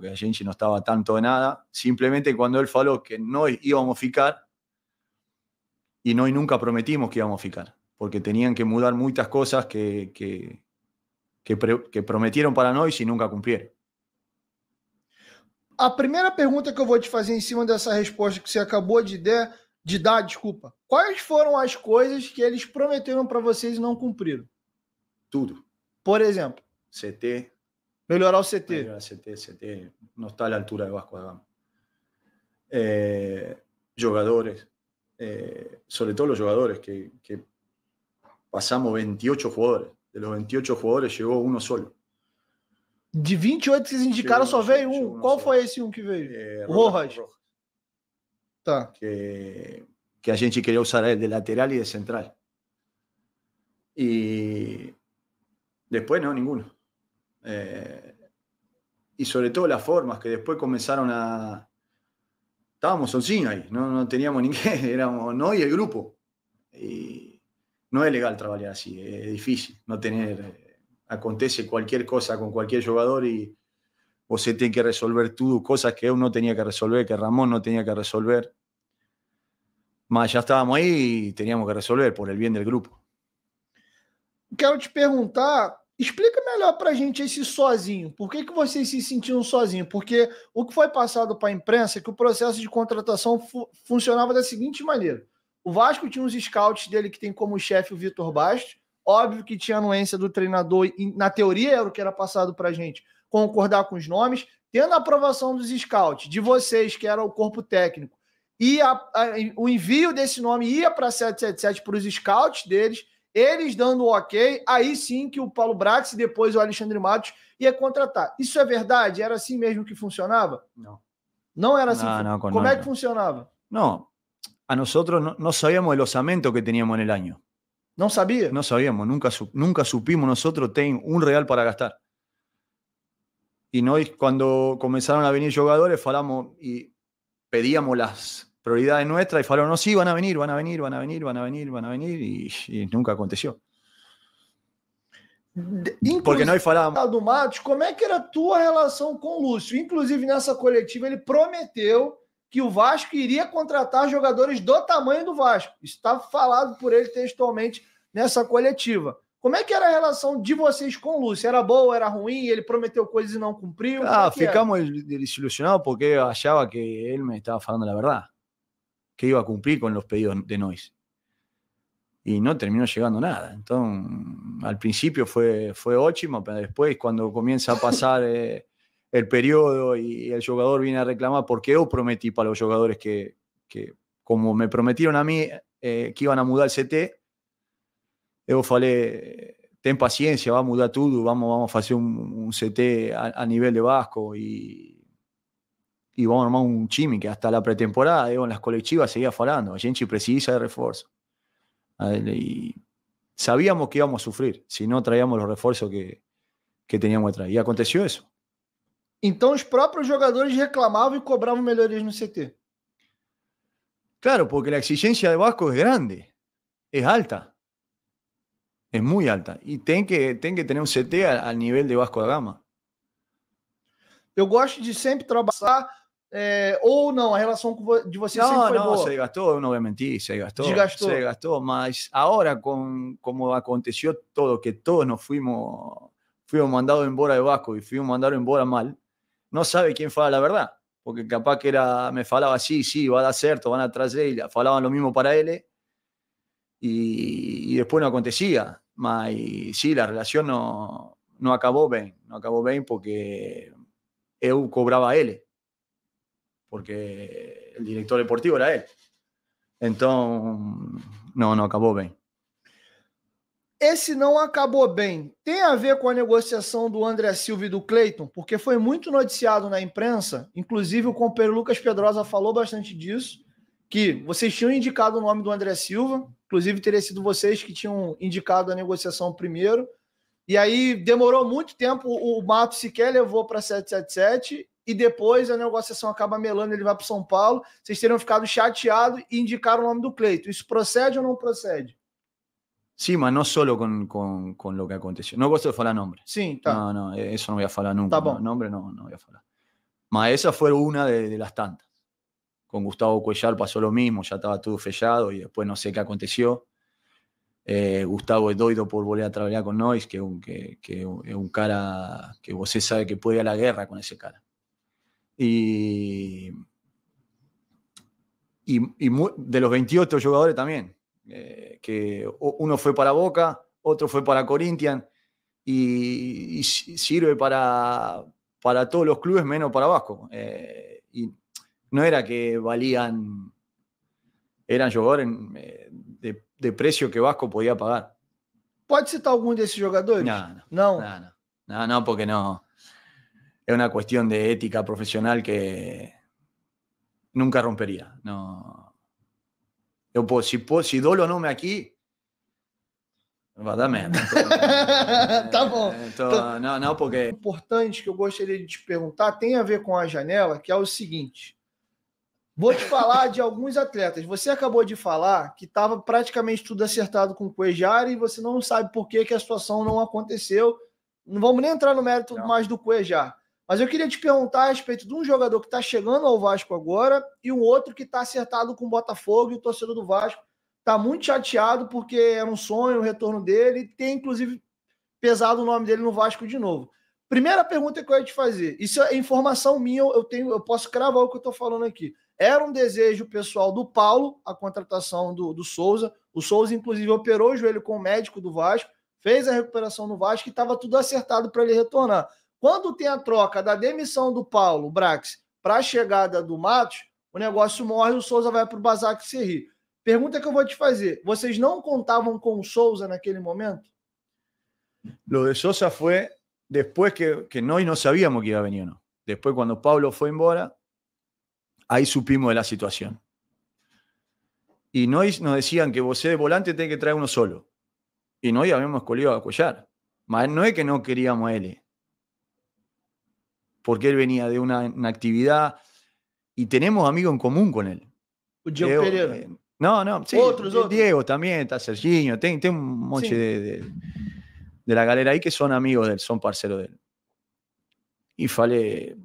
porque gente no estaba tanto de nada, simplemente cuando él falou que no íbamos a ficar, y no nunca prometimos que íbamos a ficar, porque tenían que mudar muchas cosas que, que, que, pre, que prometieron para nós e nunca cumpriram. A primeira pergunta que eu vou te fazer em cima dessa resposta que você acabou de, der, de dar, desculpa. Quais foram as coisas que eles prometeram para vocês e não cumpriram? Tudo. Por exemplo? CT, Melhorar el CT. Melhorar CT, CT. No está a la altura de Vasco da Gama. Eh, jugadores, eh, sobre todo los jugadores, que, pasamos 28 jugadores. De los 28 jugadores llegó uno solo. De 28 que se indicaron solo só veio ¿cuál fue ese foi um que veio? Eh, Rojas. Que, que a gente quería usar el de lateral y de central. Y después no, ninguno. Eh, y sobre todo las formas que después comenzaron a... Estábamos sin ahí, no, no teníamos ni qué, éramos no y el grupo. Y no es legal trabajar así, es difícil no tener... Eh, acontece cualquier cosa con cualquier jugador y vos se tiene que resolver tú cosas que uno no tenía que resolver, que Ramón no tenía que resolver. más ya estábamos ahí y teníamos que resolver por el bien del grupo. Quiero te preguntar Explica melhor para a gente esse sozinho. Por que, que vocês se sentiram sozinhos? Porque o que foi passado para a imprensa é que o processo de contratação fu funcionava da seguinte maneira. O Vasco tinha uns scouts dele que tem como chefe o Vitor Bastos. Óbvio que tinha anuência do treinador, na teoria era o que era passado para a gente, concordar com os nomes. Tendo a aprovação dos scouts, de vocês, que era o corpo técnico, e a, a, o envio desse nome ia para 777 para os scouts deles eles dando o ok, aí sim que o Paulo Brax e depois o Alexandre Matos ia contratar. Isso é verdade? Era assim mesmo que funcionava? Não. Não era assim. Como é que funcionava? não a não não sabíamos o alojamento que teníamos no ano não sabia não sabíamos, nunca, nunca supimos nosotros temos um real para gastar. e nós quando começaram a venir jogadores falamos e pedíamos as prioridades nuestras y falaron, no, sí, van a venir, van a venir, van a venir, van a venir, van a venir y, y nunca aconteceu. Inclusive, Porque nós falávamos do Matos, como é que era a tua relação com o Lúcio? Inclusive, nessa coletiva, ele prometeu que o Vasco iria contratar jogadores do tamanho do Vasco. Isso estava falado por ele textualmente nessa coletiva. Como é que era a relação de vocês com o Lúcio? Era boa, era ruim? Ele prometeu coisas e não cumpriu? Ah, é ficamos desilusionados porque eu achava que ele me estava falando a verdade. que iba a cumplir con los pedidos de Noise. Y no terminó llegando nada. Entonces, al principio fue, fue ótimo, pero después cuando comienza a pasar eh, el periodo y el jugador viene a reclamar, porque yo prometí para los jugadores que, que como me prometieron a mí eh, que iban a mudar el CT, yo falei, ten paciencia, va a mudar todo, vamos, vamos a hacer un, un CT a nivel de Vasco y y vamos a armar un chimi que hasta la pretemporada, digo, en las colectivas seguía falando, la gente precisa de refuerzo. Y sabíamos que íbamos a sufrir si no traíamos los refuerzos que, que teníamos que traer. aconteció eso. Entonces los propios jugadores reclamaban y e cobraban mejores en el CT. Claro, porque la exigencia de Vasco es grande, es alta, es muy alta. Y tiene que, que tener un CT al, nivel de Vasco da Gama. Yo gosto de sempre trabalhar o no, la relación relação de vos No, no, se gastó, eu não vou mentir, se gastó, Se gastó Se ahora mas como aconteció todo, que todos nos fuimos, fuimos mandados embora de Vasco y fuimos mandados embora mal, no sabe quién fue la verdad Porque capaz que era, me falaba sí, sí, va a dar cierto van a y falaban lo mismo para él eh, y, después no acontecía. Mas sí, la relación no, no acabó bien, no acabó bien porque eu cobraba a él. Eh. porque el director deportivo era él. Então, não, não acabou bem. Esse não acabou bem. Tem a ver com a negociação do André Silva e do Cleiton, porque foi muito noticiado na imprensa, inclusive o companheiro Lucas Pedrosa falou bastante disso, que vocês tinham indicado o nome do André Silva, inclusive teria sido vocês que tinham indicado a negociação primeiro. E aí demorou muito tempo, o Mato sequer levou para 777 e depois a negociação acaba melando, ele vai para São Paulo, vocês teriam ficado chateados e indicaram o nome do Cleito. Isso procede ou não procede? Sim, mas não só com, com, com o que aconteceu. Não gosto de falar nome. Sim, tá. Não, não, eh, isso não ia falar nunca. Tá bom. Não, nome não, não ia falar. Mas essa foi uma de, de las tantas. Com Gustavo Cuellar passou o mesmo, já estava tudo fechado e depois não sei o que aconteceu. Eh, Gustavo es doido por volver a trabajar con Nois, que es un, que, que un cara que usted sabe que puede ir a la guerra con ese cara. Y, y, de los 28 jugadores también, eh, que uno fue para Boca, otro fue para Corinthians, y, sirve para, para todos los clubes menos para Vasco. Eh, y no era que valían, eran jugadores eh, de, precio que Vasco podía pagar. ¿Puede citar alguno de esos jugadores? No, no, no no, porque no es una cuestión de ética profesional que nunca rompería. No. Yo puedo, si, puedo, si Dolo no me aquí, Vadamente. tá bom. Então, tá. não, não, porque. Importante que eu gostaria de te perguntar tem a ver com a janela, que é o seguinte. Vou te falar de alguns atletas. Você acabou de falar que estava praticamente tudo acertado com o Cuejara e você não sabe por que, que a situação não aconteceu. Não vamos nem entrar no mérito não. mais do Cuejara. Mas eu queria te perguntar a respeito de um jogador que está chegando ao Vasco agora e um outro que está acertado com o Botafogo e o torcedor do Vasco está muito chateado porque era um sonho o retorno dele e tem, inclusive, pesado o nome dele no Vasco de novo. Primeira pergunta que eu ia te fazer, isso é informação minha, eu tenho, eu posso cravar o que eu estou falando aqui. Era um desejo pessoal do Paulo, a contratação do, do Souza. O Souza, inclusive, operou o joelho com o médico do Vasco, fez a recuperação no Vasco e estava tudo acertado para ele retornar. Quando tem a troca da demissão do Paulo Brax para a chegada do Matos, o negócio morre e o Souza vai para o Basak Serri. Pergunta que eu vou te fazer: vocês não contavam com o Souza naquele momento? Lo de Souza foi depois que, que nós não sabíamos que ia venir não. Depois, quando Paulo foi embora, aí supimos da situação. E nós nos diziam que você de volante tem que trazer um solo. E nós habíamos escolhido a Cuellar. Mas não é que não queríamos ele. porque él venía de una, actividad y tenemos amigos en común con él. Yo Diego, eh, no, no, sí, Diego también, está Serginho, tengo un moche de, de, la galera ahí que son amigos de él, son parceros de él. Y Fale,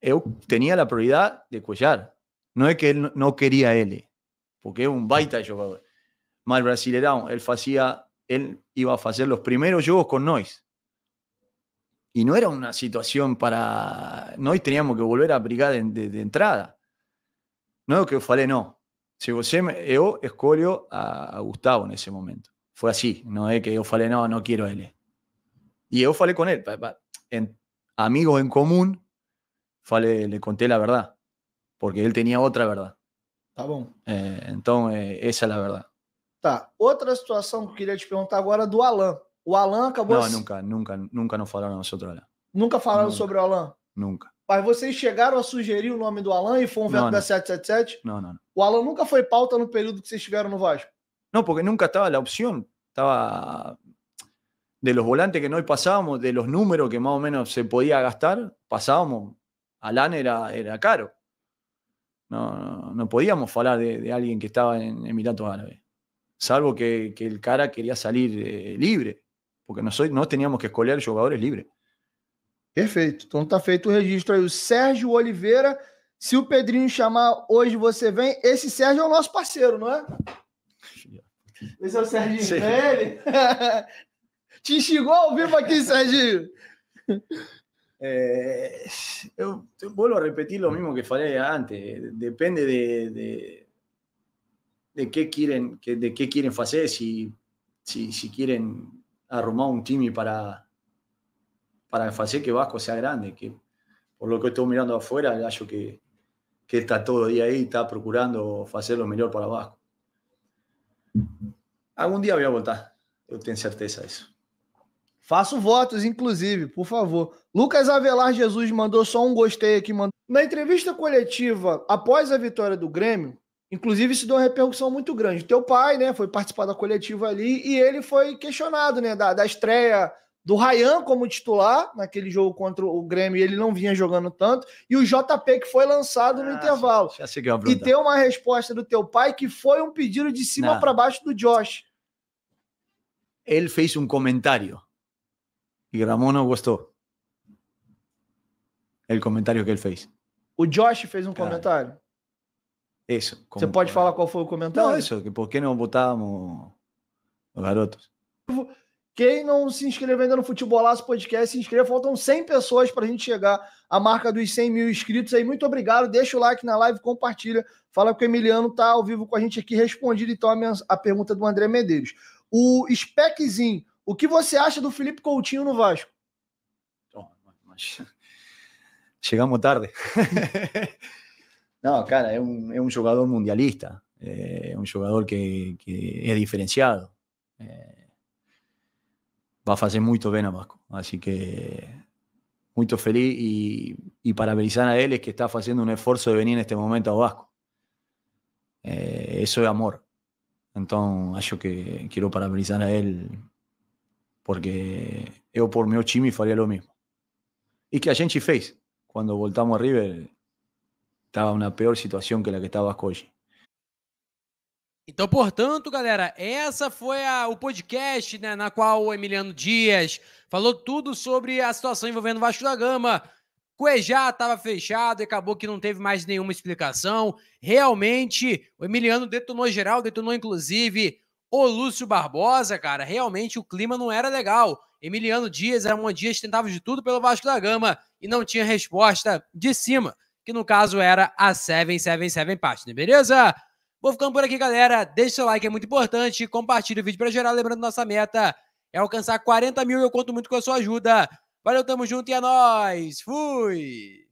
yo tenía la prioridad de Cuellar. No es que él no, quería él, porque es un baita de jugador. Mal brasileirão, él él iba a hacer los primeros juegos con Nois. Y no era una situación para. y teníamos que volver a brigar de, entrada. No que fale, no. yo você, eh, escolho a, Gustavo en ese momento. Fue así. No es que yo fale, no, no quiero a él. Y yo fale con él. en, amigos en común, le conté la verdad. Porque él tenía otra verdad. Tá bom. Eh, entonces então, é, essa é a verdade. que quería te preguntar ahora, do Alan. O Alan nunca, nunca, nunca não falaram sobre o Alan. Nunca falaram sobre o Alan? Nunca. Mas vocês chegaram a sugerir o nome do Alan e foi um veto 777? No, no, no. O Alan nunca fue pauta no período que vocês estiveram no Vasco? No, porque nunca estaba la opción. estaba de los volantes que no pasábamos, de los números que más o menos se podía gastar, pasábamos. Alan era, era caro. No, no, podíamos hablar de, alguien que estaba en Emiratos Árabes. Salvo que, el cara quería salir eh, libre. porque nós no teníamos que escolher os jogadores livres. Perfeito. Então tá feito o registro aí. O Sérgio Oliveira, se o Pedrinho chamar hoje você vem, esse Sérgio é o nosso parceiro, não é? Esse é o Sérgio é ele? Te xingou ao vivo aqui, Sérgio. É, eu yo a repetir o mesmo que falei antes. Depende de, de, de querem quieren, de que querem fazer se se se querem arrumar um time para para fazer que Vasco seja grande, que por lo que estou mirando afuera, acho que que está todo dia aí, está procurando fazer o melhor para o Vasco. Algum dia vou voltar, eu tenho certeza disso. Faço votos, inclusive, por favor. Lucas Avelar Jesus mandou só um gostei aqui. Mandou. Na entrevista coletiva, após a vitória do Grêmio, Inclusive, isso deu uma repercussão muito grande. Teu pai, né, foi participar da coletiva ali e ele foi questionado, né, da, da estreia do Ryan como titular naquele jogo contra o Grêmio, ele não vinha jogando tanto, e o JP que foi lançado no ah, intervalo. Já, já é e tem uma resposta do teu pai que foi um pedido de cima para baixo do Josh. Ele fez um comentário e Ramon não gostou. É o comentário que ele fez. O Josh fez um Caralho. comentário? Isso. Você pode falar qual foi o comentário? Não, isso. Por que não botamos o garoto? Quem não se inscreveu ainda no Futebolaço Podcast, se inscreva. Faltam 100 pessoas para a gente chegar à marca dos 100 mil inscritos aí. Muito obrigado. Deixa o like na live, compartilha. Fala que o Emiliano tá ao vivo com a gente aqui, respondido então a, minha, a pergunta do André Medeiros. O Speczinho, o que você acha do Felipe Coutinho no Vasco? Oh, mas... Chegamos tarde. No, cara, es un, jugador mundialista, eh, un jugador que, es diferenciado. Eh, va a hacer muy bien a Vasco, así que muy feliz y, e, y e parabenizar a él es que está haciendo un um esfuerzo de venir en este momento eh, a Vasco. eso es amor. Entonces, yo que quiero parabenizar a él porque yo por mi chimi faría lo mismo. Y e que a gente cuando voltamos a River estava na pior situação que a que estava hoje. Então, portanto, galera, essa foi a, o podcast né, na qual o Emiliano Dias falou tudo sobre a situação envolvendo o Vasco da Gama. Cuejá estava fechado e acabou que não teve mais nenhuma explicação. Realmente, o Emiliano detonou geral, detonou inclusive o Lúcio Barbosa, cara. Realmente o clima não era legal. Emiliano Dias, Ramon Dias tentava de tudo pelo Vasco da Gama e não tinha resposta de cima que no caso era a 777 Partner, né? beleza? Vou ficando por aqui, galera. Deixe seu like, é muito importante. Compartilhe o vídeo para geral. Lembrando, nossa meta é alcançar 40 mil e eu conto muito com a sua ajuda. Valeu, tamo junto e é nóis. Fui!